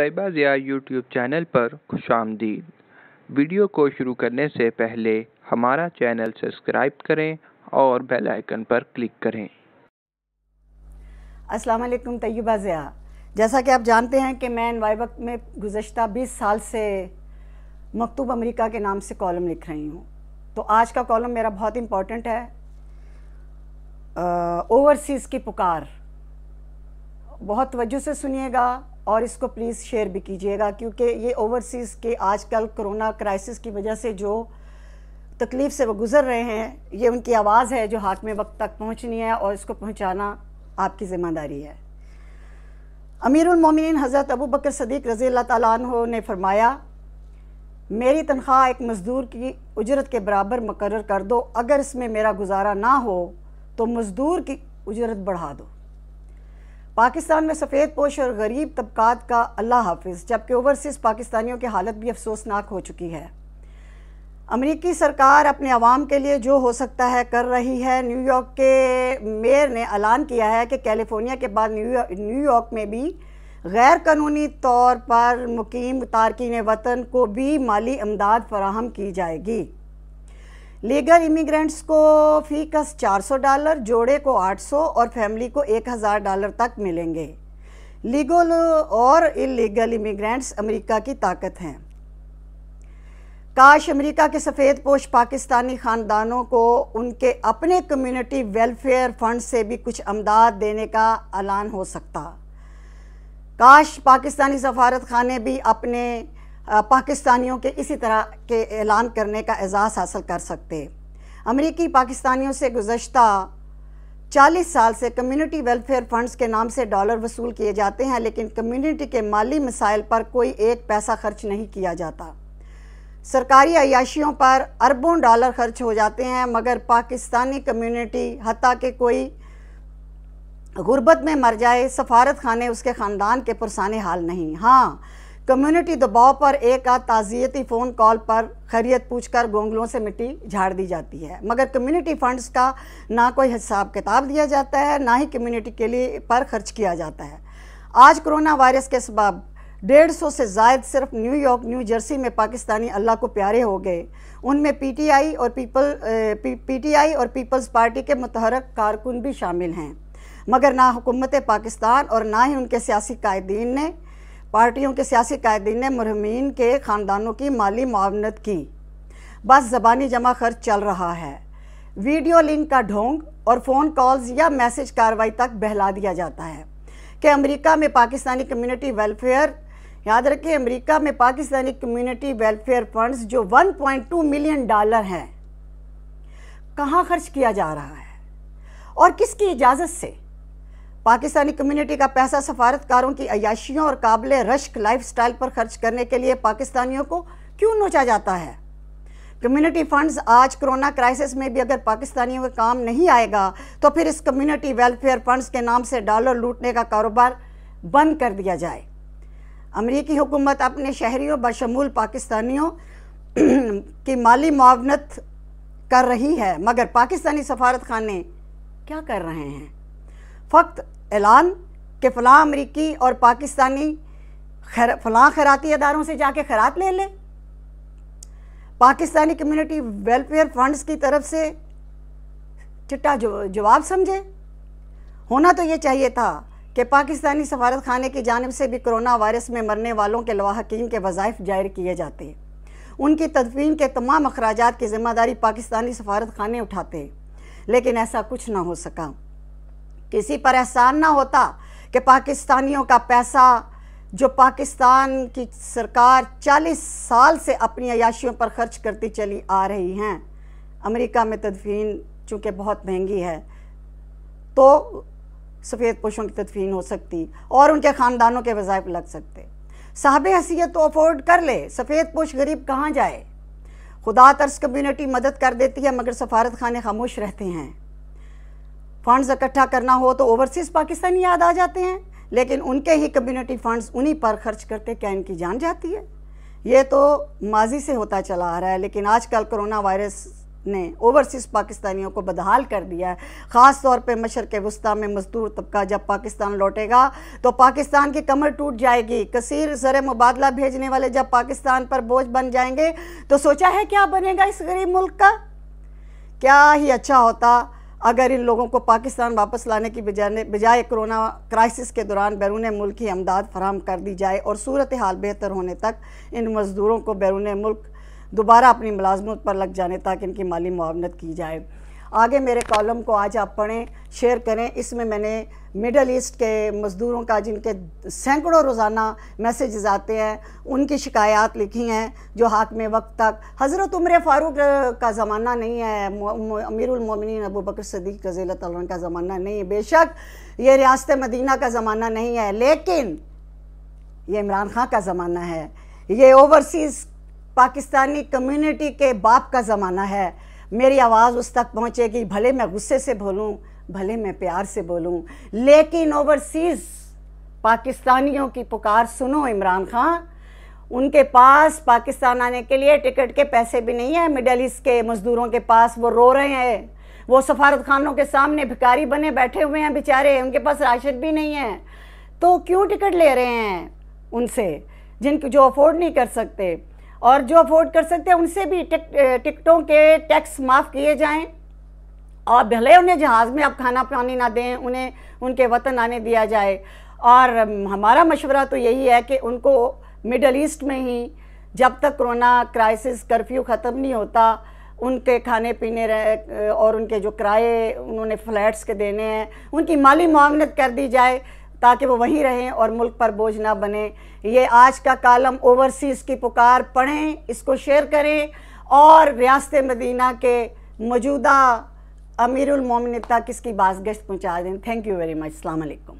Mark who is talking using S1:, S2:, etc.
S1: Zia YouTube channel पर खुश आमदीद वीडियो को शुरू करने से पहले हमारा चैनल सब्सक्राइब करें और बेल आइकन पर क्लिक करें अस्सलाम वालेकुम तय्यबा ज़िया जैसा कि आप जानते हैं कि मैं वाइबक में गुज्त 20 साल से मकतूब अमेरिका के नाम से कॉलम लिख रही हूँ तो आज का कॉलम मेरा बहुत इम्पोर्टेंट है ओवरसीज़ की पुकार बहुत तवज्जो से सुनिएगा और इसको प्लीज़ शेयर भी कीजिएगा क्योंकि ये ओवरसीज़ के आजकल कोरोना क्राइसिस की वजह से जो तकलीफ़ से वो गुज़र रहे हैं ये उनकी आवाज़ है जो हाथ में वक्त तक पहुंचनी है और इसको पहुंचाना आपकी ज़िम्मेदारी है अमीरमिन हज़रत अबू बकर सदीक रज़ी अल्लाह तु ने फरमाया मेरी तनख्वाह एक मज़दूर की उजरत के बराबर मुकर कर दो अगर इसमें मेरा गुजारा ना हो तो मज़दूर की उजरत बढ़ा दो पाकिस्तान में सफ़ेद पोश और गरीब तबकात का अल्लाह हाफिज जबकि ओवरसीज़ पाकिस्तानियों की हालत भी अफसोसनाक हो चुकी है अमरीकी सरकार अपने आवाम के लिए जो हो सकता है कर रही है न्यूयॉर्क के मेयर ने ऐलान किया है कि कैलिफोर्निया के बाद न्यूयॉर्क में भी गैर कानूनी तौर पर मुकीम तारकिन वतन को भी माली इमदाद फराहम की जाएगी लीगल इमिग्रेंट्स को फी कस 400 डॉलर जोड़े को 800 और फैमिली को 1000 डॉलर तक मिलेंगे लीगल और इलीगल इमिग्रेंट्स अमेरिका की ताकत हैं काश अमेरिका के सफ़ेद पोश पाकिस्तानी ख़ानदानों को उनके अपने कम्युनिटी वेलफेयर फंड से भी कुछ अमदाद देने का ऐलान हो सकता काश पाकिस्तानी सफारत खाने भी अपने पाकिस्तानियों के इसी तरह के ऐलान करने का एजाज़ हासिल कर सकते अमरीकी पाकिस्तानियों से गुज्त चालीस साल से कम्युनिटी वेलफेयर फंड्स के नाम से डॉलर वसूल किए जाते हैं लेकिन कम्युनिटी के माली मसाइल पर कोई एक पैसा खर्च नहीं किया जाता सरकारी अयाशियों पर अरबों डॉलर खर्च हो जाते हैं मगर पाकिस्तानी कम्युनिटी हती कि कोई गुर्बत में मर जाए सफारत खाने उसके ख़ानदान के पुरसाने हाल नहीं हाँ कम्युनिटी दबाव पर एक आध ताज़ियती फ़ोन कॉल पर खैरियत पूछकर गोंगलों से मिट्टी झाड़ दी जाती है मगर कम्युनिटी फंड्स का ना कोई हिसाब किताब दिया जाता है ना ही कम्युनिटी के लिए पर खर्च किया जाता है आज कोरोना वायरस के सबाब डेढ़ सौ से जायद सिर्फ न्यूयॉर्क न्यू जर्सी में पाकिस्तानी अल्लाह को प्यारे हो गए उनमें पीटीआई और पीपल पीटीआई और पीपल्स पार्टी के मतहरक कारकुन भी शामिल हैं मगर ना हुकूमत पाकिस्तान और ना ही उनके सियासी कायदीन ने पार्टियों के सियासी कायदीन ने मरहमीन के ख़ानदानों की माली मावनत की बस ज़बानी जमा खर्च चल रहा है वीडियो लिंक का ढोंग और फ़ोन कॉल्स या मैसेज कार्रवाई तक बहला दिया जाता है कि अमेरिका में पाकिस्तानी कम्युनिटी वेलफेयर याद रखें अमेरिका में पाकिस्तानी कम्युनिटी वेलफेयर फंड्स जो 1.2 मिलियन डॉलर हैं कहाँ खर्च किया जा रहा है और किसकी इजाज़त से पाकिस्तानी कम्युनिटी का पैसा सफारतकारों की अयाशियों और काबिल रश्क लाइफस्टाइल पर खर्च करने के लिए पाकिस्तानियों को क्यों नोचा जाता है कम्युनिटी फंड्स आज कोरोना क्राइसिस में भी अगर पाकिस्तानियों का काम नहीं आएगा तो फिर इस कम्युनिटी वेलफेयर फंड्स के नाम से डॉलर लूटने का कारोबार बंद कर दिया जाए अमरीकी हुकूमत अपने शहरीों बशमूल पाकिस्तानियों की माली मुआवनत कर रही है मगर पाकिस्तानी सफारत खाने क्या कर रहे हैं फ़क्त ऐलान कि फ़लाँ अमरीकी और पाकिस्तानी खर, फ़लाँ खैराती अदारों से जाके खैरात ले लें पाकिस्तानी कम्युनिटी वेलफेयर फंड्स की तरफ से चिट्टा जवाब समझे होना तो ये चाहिए था कि पाकिस्तानी सफारत खाने की जानब से भी कोरोना वायरस में मरने वालों के लवाहकिन के वज़ाइफ जाहिर किए जाते उनकी तदफीन के तमाम अखराज की ज़िम्मेदारी पाकिस्तानी सफारत खाने उठाते लेकिन ऐसा कुछ ना हो सका किसी पर एहसान ना होता कि पाकिस्तानियों का पैसा जो पाकिस्तान की सरकार 40 साल से अपनी अयाशियों पर खर्च करती चली आ रही हैं अमेरिका में तदफीन चूँकि बहुत महंगी है तो सफ़ेद पोशों की तदफीन हो सकती और उनके ख़ानदानों के वज़ायफ लग सकते साहब हैसीत तो अफोर्ड कर ले सफ़ेद पोश गरीब कहाँ जाए खुदा तर्स कम्यूनिटी मदद कर देती है मगर सफारत खाने खामोश रहते हैं फंड्स इकट्ठा करना हो तो ओवरसीज़ पाकिस्तानी याद आ जाते हैं लेकिन उनके ही कम्युनिटी फंड्स उन्हीं पर खर्च करते क्या इनकी जान जाती है ये तो माजी से होता चला आ रहा है लेकिन आजकल कोरोना वायरस ने ओवरसीज़ पाकिस्तानियों को बदहाल कर दिया है ख़ास तौर पे मशर के वस्ती में मजदूर तबका जब पाकिस्तान लौटेगा तो पाकिस्तान की कमर टूट जाएगी कसीर ज़र मुबादला भेजने वाले जब पाकिस्तान पर बोझ बन जाएंगे तो सोचा है क्या बनेगा इस गरीब मुल्क का क्या ही अच्छा होता अगर इन लोगों को पाकिस्तान वापस लाने की बजाय बजाय कोरोना क्राइसिस के दौरान बैरून मुल्क की अमदाद फराम कर दी जाए और सूरत हाल बेहतर होने तक इन मज़दूरों को बैरून मुल्क दोबारा अपनी मुलाजमत पर लग जाने तक इनकी माली मुआवनत की जाए आगे मेरे कॉलम को आज आप पढ़ें शेयर करें इसमें मैंने मिडल ईस्ट के मज़दूरों का जिनके सैकड़ों रोज़ाना मैसेजेस आते हैं उनकी शिकायत लिखी हैं जो हाथ में वक्त तक हज़रत उम्र फ़ारूक का ज़माना नहीं है अमीरमिन अबू बकर सदीक रज़ी का ज़माना नहीं है बेशक ये रियासत मदीना का ज़माना नहीं है लेकिन ये इमरान ख़ान का ज़माना है ये ओवरसीज़ पाकिस्तानी कम्युनिटी के बाप का ज़माना है मेरी आवाज़ उस तक पहुँचेगी भले मैं गुस्से से बोलूँ भले मैं प्यार से बोलूँ लेकिन ओवरसीज़ पाकिस्तानियों की पुकार सुनो इमरान खान उनके पास पाकिस्तान आने के लिए टिकट के पैसे भी नहीं है मिडल ईस्ट के मज़दूरों के पास वो रो रहे हैं वो सफारत खानों के सामने भिकारी बने बैठे हुए हैं बेचारे उनके पास राशन भी नहीं है तो क्यों टिकट ले रहे हैं उनसे जिनको जो अफोर्ड नहीं कर सकते और जो अफोर्ड कर सकते हैं उनसे भी टिक टिकटों के टैक्स माफ़ किए जाएं और भले उन्हें जहाज़ में आप खाना पानी ना दें उन्हें उनके वतन आने दिया जाए और हमारा मशवरा तो यही है कि उनको मिडल ईस्ट में ही जब तक कोरोना क्राइसिस कर्फ्यू ख़त्म नहीं होता उनके खाने पीने रह और उनके जो किराए उन्होंने फ्लैट्स के देने हैं उनकी माली मामनत कर दी जाए ताकि वो वहीं रहें और मुल्क पर बोझ ना बने ये आज का कालम ओवरसीज़ की पुकार पढ़ें इसको शेयर करें और रियासत मदीना के मौजूदा अमीरुलमोमिन तक इसकी बाजगश्त पहुँचा दें थैंक यू वेरी मच अलैक्म